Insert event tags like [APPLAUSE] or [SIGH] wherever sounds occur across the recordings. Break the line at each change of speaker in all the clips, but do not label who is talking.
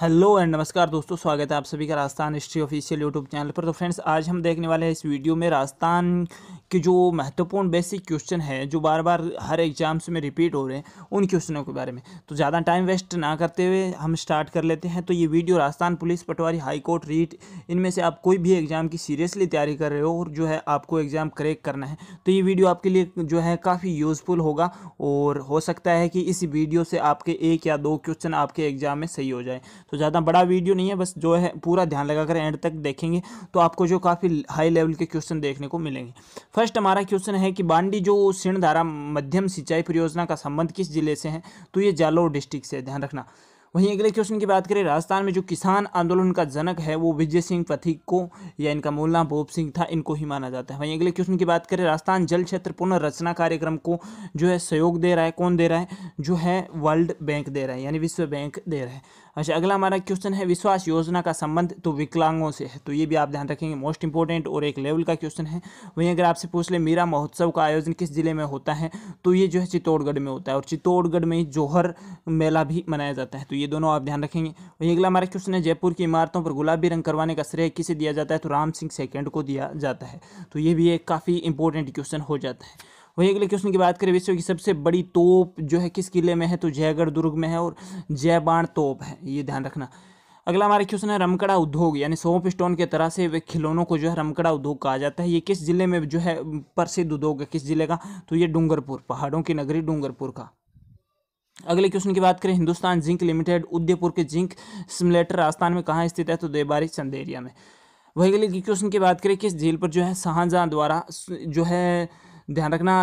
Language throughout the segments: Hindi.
हेलो एंड नमस्कार दोस्तों स्वागत है आप सभी का Rajasthan history official YouTube channel पर तो फ्रेंड्स आज हम देखने वाले हैं इस वीडियो में राजस्थान के जो महत्वपूर्ण बेसिक क्वेश्चन है जो बार बार हर एग्जाम्स में रिपीट हो रहे हैं उन क्वेश्चनों के बारे में तो ज़्यादा टाइम वेस्ट ना करते हुए हम स्टार्ट कर लेते हैं तो ये video Rajasthan police patwari high court REET इनमें से आप कोई भी एग्ज़ाम की सीरियसली तैयारी कर रहे हो और जो है आपको एग्ज़ाम क्रेक करना है तो ये वीडियो आपके लिए जो है काफ़ी यूज़फुल होगा और हो सकता है कि इस वीडियो से आपके एक या दो क्वेश्चन आपके एग्ज़ाम में सही हो जाए तो ज़्यादा बड़ा वीडियो नहीं है बस जो है पूरा ध्यान लगाकर एंड तक देखेंगे तो आपको जो काफ़ी हाई लेवल के क्वेश्चन देखने को मिलेंगे फर्स्ट हमारा क्वेश्चन है कि बांडी जो धारा मध्यम सिंचाई परियोजना का संबंध किस जिले से है तो ये जालोर डिस्ट्रिक्ट से ध्यान रखना वहीं अगले क्वेश्चन की बात करें राजस्थान में जो किसान आंदोलन का जनक है वो विजय सिंह पथिक को या इनका मूल नाम बोब सिंह था इनको ही माना जाता है वहीं अगले क्वेश्चन की बात करें राजस्थान जल क्षेत्र पुनर्रचना कार्यक्रम को जो है सहयोग दे रहा है कौन दे रहा है जो है वर्ल्ड बैंक दे रहा है यानी विश्व बैंक दे रहा है अच्छा अगला हमारा क्वेश्चन है विश्वास योजना का संबंध तो विकलांगों से है तो ये भी आप ध्यान रखेंगे मोस्ट इंपॉर्टेंट और एक लेवल का क्वेश्चन है वहीं अगर आपसे पूछ ले मीरा महोत्सव का आयोजन किस जिले में होता है तो ये जो है चित्तौड़गढ़ में होता है और चित्तौड़गढ़ में जौहर मेला भी मनाया जाता है तो ये दोनों आप ध्यान रखेंगे वहीं अगला हमारा क्वेश्चन है जयपुर की इमारतों पर गुलाबी रंग करवाने का श्रेय किसे दिया जाता है तो राम सिंह सेकेंड को दिया जाता है तो ये भी एक काफ़ी इंपॉर्टेंट क्वेश्चन हो जाता है वहीं अगले क्वेश्चन की बात करें विश्व की सबसे बड़ी तोप जो है किस किले में है तो जयगढ़ दुर्ग में है और जयबाण तोप है ये ध्यान रखना अगला हमारा क्वेश्चन है रमकड़ा उद्योग यानी सोप स्टोन के तरह से वे खिलौनों को जो है रमकड़ा उद्योग कहा जाता है ये किस जिले में जो है प्रसिद्ध उद्योग है किस जिले का तो ये डूंगरपुर पहाड़ों की नगरी डूंगरपुर का अगले क्वेश्चन की बात करें हिंदुस्तान जिंक लिमिटेड उदयपुर के जिंक सिमलेटर राजस्थान में कहाँ स्थित है तो देबारी चंदेरिया में वही अगले क्वेश्चन की बात करें किस झील पर जो है शाहजहाँ द्वारा जो है ध्यान रखना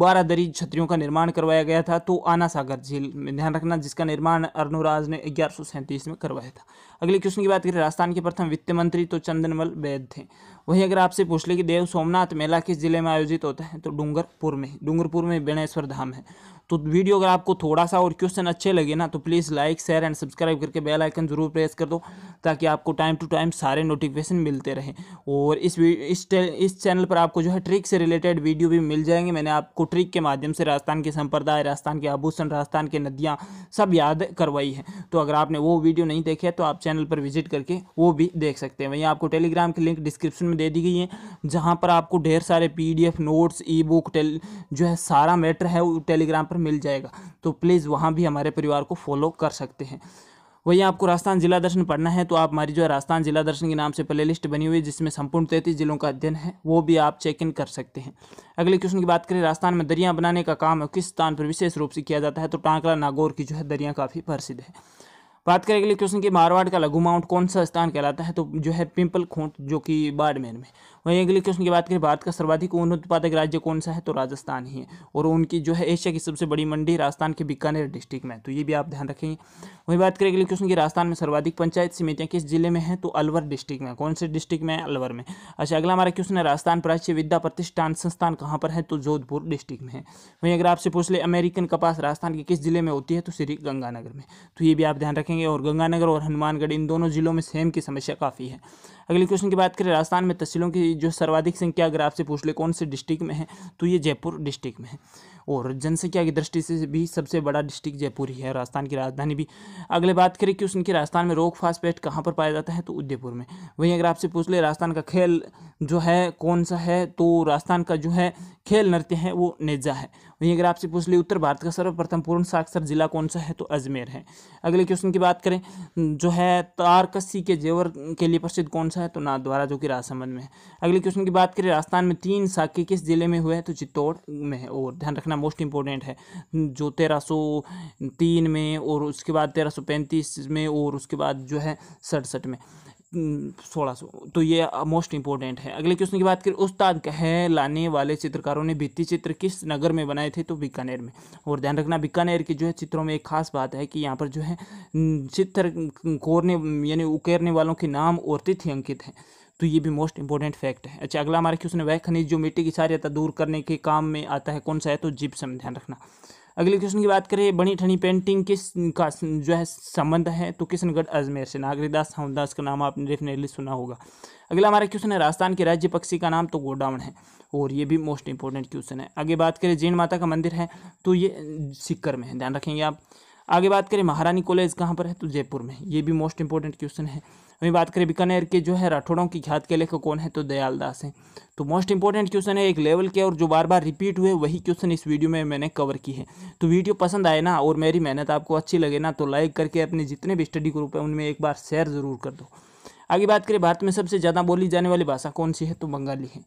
बारह दरी छतरियों का निर्माण करवाया गया था तो आना सागर झील में ध्यान रखना जिसका निर्माण अरुणराज ने ग्यारह में करवाया था अगले क्वेश्चन की बात करें राजस्थान के प्रथम वित्त मंत्री तो चंदनमल वैद थे वहीं अगर आपसे पूछ ले कि देव सोमनाथ मेला किस जिले में आयोजित होता है तो डूंगरपुर में डूंगरपुर में बेणेश्वर धाम है तो वीडियो अगर आपको थोड़ा सा और क्वेश्चन अच्छे लगे ना तो please like share and subscribe करके बेल आइकन ज़रूर प्रेस कर दो ताकि आपको टाइम टू टाइम सारे नोटिफिकेशन मिलते रहें और इस इस इस चैनल पर आपको जो है ट्रिक से रिलेटेड वीडियो भी मिल जाएंगे मैंने आपको ट्रिक के माध्यम से राजस्थान के संप्रदाय राजस्थान के आभूषण राजस्थान के नदियाँ सब याद करवाई है तो अगर आपने वो वीडियो नहीं देखे तो आप चैनल पर विजिट करके वो भी देख सकते हैं वहीं आपको टेलीग्राम की लिंक डिस्क्रिप्शन में दे दी गई है जहाँ पर आपको ढेर सारे पी नोट्स ई बुक जो है सारा मैटर है वो टेलीग्राम पर मिल जाएगा तो प्लीज़ वहाँ भी हमारे परिवार को फॉलो कर सकते हैं वहीं आपको राजस्थान जिला दर्शन पढ़ना है तो आप हमारी जो है राजस्थान जिला दर्शन के नाम से प्ले लिस्ट बनी हुई है जिसमें संपूर्ण तैंतीस जिलों का अध्ययन है वो भी आप चेक इन कर सकते हैं अगले क्वेश्चन की बात करें राजस्थान में दरिया बनाने का काम किस स्थान पर विशेष रूप से किया जाता है तो टांकला नागौर की जो है दरिया काफ़ी प्रसिद्ध है बात करें अगले क्वेश्चन की मारवाड़ का लघु माउंट कौन सा स्थान कहलाता है तो जो है पिंपल खोट जो कि बाड़मेर में वहीं अगले क्वेश्चन की बात करें भारत का सर्वाधिक ऊन उत्पादक राज्य कौन सा है तो राजस्थान ही है और उनकी जो है एशिया की सबसे बड़ी मंडी राजस्थान के बीकानेर डिस्ट्रिक्ट में तो ये भी आप ध्यान रखेंगे वहीं बात करें अगले क्वेश्चन की राजस्थान में सर्वाधिक पंचायत समितियाँ किस जिले में है तो अलवर डिस्ट्रिक्ट में कौन से डिस्ट्रिक्ट में अलवर में अच्छा अगला हमारा क्वेश्चन है राजस्थान प्राच्य विद्या प्रतिष्ठान संस्थान कहाँ पर है तो जोधपुर डिस्ट्रिक्ट में है वहीं अगर आपसे पूछ ले अमेरिकन कपास राजस्थान के किस जिले में होती है तो श्री गंगानगर में तो ये भी आप ध्यान रखें रखेंगे और गंगानगर और हनुमानगढ़ इन दोनों ज़िलों में सेम की समस्या काफ़ी है अगले क्वेश्चन की बात करें राजस्थान में तहसीलों की जो सर्वाधिक संख्या अगर आपसे पूछ ले कौन से डिस्ट्रिक्ट में है तो ये जयपुर डिस्ट्रिक्ट में है और जनसंख्या की दृष्टि से भी सबसे बड़ा डिस्ट्रिक्ट जयपुर ही है राजस्थान की राजधानी भी अगले बात करें कि उसकी राजस्थान में रोक फास्ट पेस्ट कहाँ पर पाया जाता है तो उदयपुर में वहीं अगर आपसे पूछ ले राजस्थान का खेल जो है कौन सा है तो राजस्थान का जो है खेल नृत्य है वो नेजा है वहीं अगर आपसे पूछ ले उत्तर भारत का सर्वप्रथम पूर्ण साक्षर जिला कौन सा है तो अजमेर है अगले क्वेश्चन की बात करें जो है तारकसी के जेवर के लिए प्रसिद्ध कौन सा है तो नाथद्वारा जो कि राजसमंद में है अगले क्वेश्चन की बात करें राजस्थान में तीन साके किस जिले में हुए हैं तो चित्तौड़ में है और ध्यान रखना मोस्ट इंपॉर्टेंट है जो तेरह सौ तीन में और उसके बाद तेरह सौ पैंतीस में और उसके बाद जो है सड़सठ में सोलह सौ सो, तो ये मोस्ट इंपॉर्टेंट है अगले क्वेश्चन की बात करें उस्ताद कहे लाने वाले चित्रकारों ने भित्ति चित्र किस नगर में बनाए थे तो बीकानेर में और ध्यान रखना बीकानेर के जो है चित्रों में एक खास बात है कि यहाँ पर जो है चित्र कोरने यानी उकेरने वालों के नाम और तिथि अंकित हैं तो ये भी मोस्ट इंपॉर्टेंट फैक्ट है अच्छा अगला हमारे क्वेश्चन वह खनिज जो मिट्टी की सारी दूर करने के काम में आता है कौन सा है तो जिप्सम ध्यान रखना अगले क्वेश्चन की बात करें बनी ठनी पेंटिंग किस का जो है संबंध है तो किशनगढ़ अजमेर से नागरीदास हमदास का नाम आपने डेफिनेटली सुना होगा अगला हमारा क्वेश्चन है राजस्थान के राज्य पक्षी का नाम तो गोडाउन है और ये भी मोस्ट इंपॉर्टेंट क्वेश्चन है आगे बात करें जैन माता का मंदिर है तो ये सिक्कर में है ध्यान रखेंगे आप आगे बात करें महारानी कॉलेज कहाँ पर है तो जयपुर में ये भी मोस्ट इंपॉर्टेंट क्वेश्चन है वहीं बात करें बीकानेर के जो है राठौड़ों की ख्यात के लेखक कौन है तो दयाल दास हैं तो मोस्ट इंपॉर्टेंट क्वेश्चन है एक लेवल के और जो बार बार रिपीट हुए वही क्वेश्चन इस वीडियो में मैंने कवर की है तो वीडियो पसंद आए ना और मेरी मेहनत आपको अच्छी लगे ना तो लाइक करके अपने जितने भी स्टडी ग्रुप हैं उनमें एक बार शेयर ज़रूर कर दो आगे बात करें भारत में सबसे ज़्यादा बोली जाने वाली भाषा कौन सी है तो बंगाली है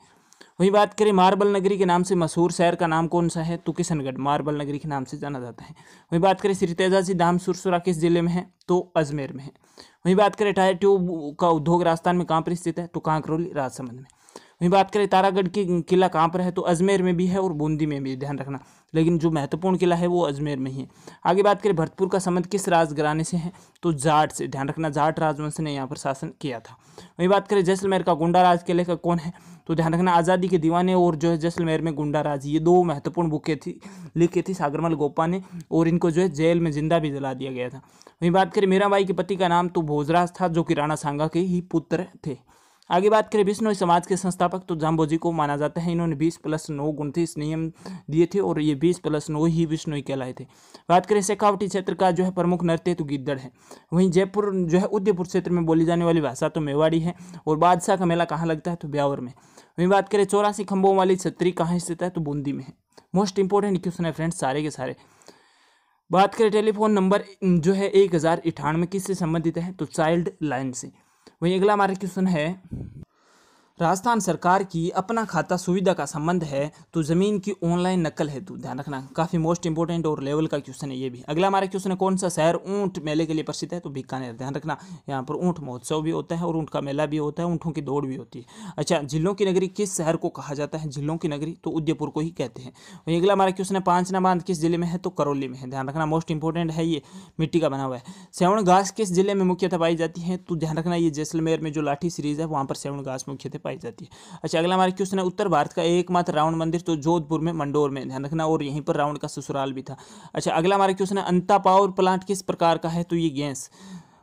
वहीं बात करें मार्बल नगरी के नाम से मशहूर शहर का नाम कौन सा है तो किशनगढ़ मार्बल नगरी के नाम से जाना जाता है वहीं बात करें श्री तेजाजी धाम सुरसुरा किस जिले में है तो अजमेर में है वहीं बात करें टायर ट्यूब का उद्योग राजस्थान में कहाँ पर स्थित है तो कांकरोली राजसमंद में वहीं बात करें तारागढ़ की किला कहाँ पर है तो अजमेर में भी है और बूंदी में भी ध्यान रखना लेकिन जो महत्वपूर्ण किला है वो अजमेर में ही है आगे बात करें भरतपुर का संबंध किस राजघराने से है तो जाट से ध्यान रखना जाट राजवंश ने यहाँ पर शासन किया था वहीं बात करें जैसलमेर का गुंडा राज किले का कौन है तो ध्यान रखना आज़ादी के दीवाने और जो है जैसलमेर में गुंडा राज ये दो महत्वपूर्ण बुकें थी लिखी थी सागरमल गोपा ने और इनको जो है जेल में जिंदा भी जला दिया गया था वहीं बात करें मीराबाई के पति का नाम तो भोजराज था जो कि राणा सांगा के ही पुत्र थे आगे बात करें विष्णु समाज के संस्थापक तो जाम्बोजी को माना जाता है इन्होंने बीस प्लस नौ गुणतीस नियम दिए थे और ये बीस प्लस नौ ही विष्णु कहलाए थे बात करें शेखावटी क्षेत्र का जो है प्रमुख नृत्य तो गिद्दड़ है वहीं जयपुर जो है उदयपुर क्षेत्र में बोली जाने वाली भाषा तो मेवाड़ी है और बादशाह का मेला कहाँ लगता है तो ब्यावर में वहीं बात करें चौरासी खंभों वाली छत्री कहाँ स्थित है तो बूंदी में है मोस्ट इंपॉर्टेंट क्वेश्चन है फ्रेंड्स सारे के सारे बात करें टेलीफोन नंबर जो है एक हज़ार अठानवे किससे संबंधित है तो चाइल्ड लाइन से वहीं अगला हमारा क्वेश्चन है राजस्थान सरकार की अपना खाता सुविधा का संबंध है तो ज़मीन की ऑनलाइन नकल है तो ध्यान रखना काफ़ी मोस्ट इंपॉर्टेंट और लेवल का क्वेश्चन है ये भी अगला हमारा क्वेश्चन है कौन सा शहर ऊंट मेले के लिए प्रसिद्ध है तो बीकानेर ध्यान रखना यहाँ पर ऊंट महोत्सव भी होता है और ऊंट का मेला भी होता है ऊँटों की दौड़ भी होती है अच्छा जिलों की नगरी किस शहर को कहा जाता है जिलों की नगरी तो उदयपुर को ही कहते हैं वहीं अगला हमारा क्वेश्चन है पांचना बांध किस जिले में है तो करौली में है ध्यान रखना मोस्ट इंपॉर्टेंट है ये मिट्टी का बना हुआ है सेवण घास किस जिले में मुख्यतः पाई जाती है तो ध्यान रखना ये जैसलमेर में जो लाठी सीरीज है वहाँ पर सेवण घास मुख्यतः पाई जाती है अच्छा अगला हमारा क्वेश्चन है उत्तर भारत का एकमात्र रावण मंदिर तो जोधपुर में मंडोर में ध्यान रखना और यहीं पर रावण का ससुराल भी था अच्छा अगला हमारा क्वेश्चन है अंता पावर प्लांट किस प्रकार का है तो ये गैस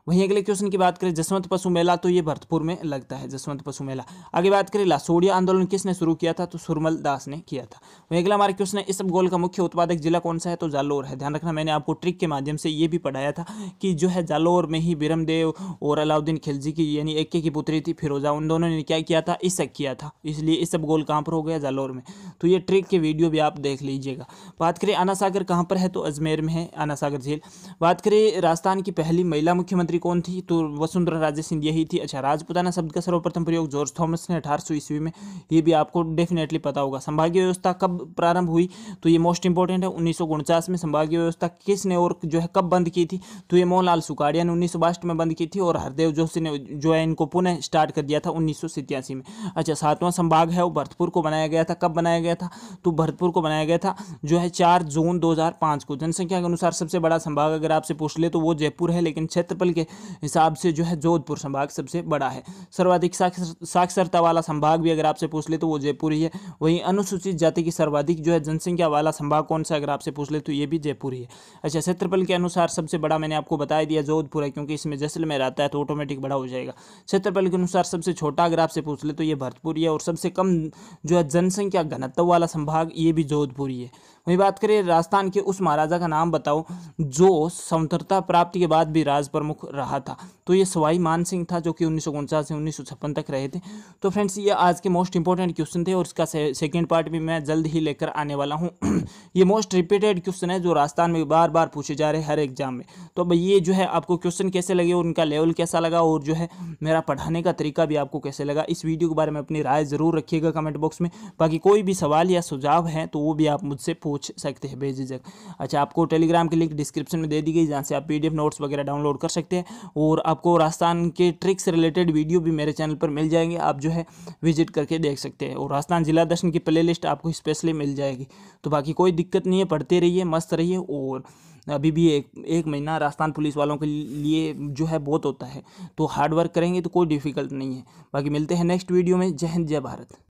वहीं अगले क्वेश्चन की बात करें जसवंत पशु मेला तो ये भरतपुर में लगता है जसवंत पशु मेला आगे बात करें लासोड़िया आंदोलन किसने शुरू किया था तो सुरमल दास ने किया था वहीं अगला हमारा क्वेश्चन है इस गोल का मुख्य उत्पादक जिला कौन सा है तो जालोर है ध्यान रखना मैंने आपको ट्रिक के माध्यम से ये भी पढ़ाया था कि जो है जालोर में ही बिरमदेव और अलाउद्दीन खिलजी की यानी एक की पुत्री थी फिरोजा उन दोनों ने क्या किया था इस किया था इसलिए इस सब गोल कहाँ पर हो गया जालोर में तो ये ट्रिक के वीडियो भी आप देख लीजिएगा बात करें आना सागर कहाँ पर है तो अजमेर में है आना सागर झील बात करें राजस्थान की पहली महिला मुख्यमंत्री मुख्यमंत्री कौन थी तो वसुंधरा राजे सिंधिया ही थी अच्छा राजपुताना शब्द का सर्वप्रथम प्रयोग जॉर्ज थॉमस ने अठारह ईस्वी में ये भी आपको डेफिनेटली पता होगा संभागीय व्यवस्था कब प्रारंभ हुई तो ये मोस्ट इंपॉर्टेंट है उन्नीस में संभागीय व्यवस्था किसने और जो है कब बंद की थी तो ये मोहनलाल सुकाड़िया ने उन्नीस में बंद की थी और हरदेव जोशी ने जो है इनको पुनः स्टार्ट कर दिया था उन्नीस में अच्छा सातवां संभाग है वो भरतपुर को बनाया गया था कब बनाया गया था तो भरतपुर को बनाया गया था जो है चार जून 2005 को जनसंख्या के अनुसार सबसे बड़ा संभाग अगर आपसे पूछ ले तो वो जयपुर है लेकिन क्षेत्रफल के के हिसाब से जो है जोधपुर संभाग सबसे बड़ा है सर्वाधिक साक्षरता वाला संभाग भी अगर आपसे पूछ ले तो वो जयपुर ही है वहीं अनुसूचित जाति की सर्वाधिक जो है जनसंख्या वाला संभाग कौन सा अगर आपसे पूछ ले तो ये भी जयपुर ही है अच्छा क्षेत्रफल के अनुसार सबसे बड़ा मैंने आपको बताया दिया जोधपुर है क्योंकि इसमें जैसलमेर आता है तो ऑटोमेटिक बड़ा हो जाएगा क्षेत्रफल के अनुसार सबसे छोटा अगर आपसे पूछ ले तो ये भरतपुर ही है और सबसे कम जो है जनसंख्या घनत्व वाला संभाग ये भी जोधपुर ही है वहीं बात करें राजस्थान के उस महाराजा का नाम बताओ जो स्वतंत्रता प्राप्ति के बाद भी राज प्रमुख रहा था तो ये सवाई मान सिंह था जो कि उन्नीस से उन्नीस तक रहे थे तो फ्रेंड्स ये आज के मोस्ट इंपॉर्टेंट क्वेश्चन थे और इसका सेकेंड पार्ट भी मैं जल्द ही लेकर आने वाला हूँ [CLEARS THROAT] ये मोस्ट रिपीटेड क्वेश्चन है जो राजस्थान में बार बार पूछे जा रहे हैं हर एग्जाम में तो अब ये जो है आपको क्वेश्चन कैसे लगे उनका लेवल कैसा लगा और जो है मेरा पढ़ाने का तरीका भी आपको कैसे लगा इस वीडियो के बारे में अपनी राय ज़रूर रखिएगा कमेंट बॉक्स में बाकी कोई भी सवाल या सुझाव है तो वो भी आप मुझसे पूछ पूछ सकते हैं बेझिझक अच्छा आपको टेलीग्राम की लिंक डिस्क्रिप्शन में दे दी गई जहाँ से आप पी नोट्स वगैरह डाउनलोड कर सकते हैं और आपको राजस्थान के ट्रिक्स रिलेटेड वीडियो भी मेरे चैनल पर मिल जाएंगे आप जो है विजिट करके देख सकते हैं और राजस्थान जिला दर्शन की प्ले लिस्ट आपको स्पेशली मिल जाएगी तो बाकी कोई दिक्कत नहीं है पढ़ते रहिए मस्त रहिए और अभी भी एक एक महीना राजस्थान पुलिस वालों के लिए जो है बहुत होता है तो हार्ड वर्क करेंगे तो कोई डिफिकल्ट नहीं है बाकी मिलते हैं नेक्स्ट वीडियो में जय हिंद जय भारत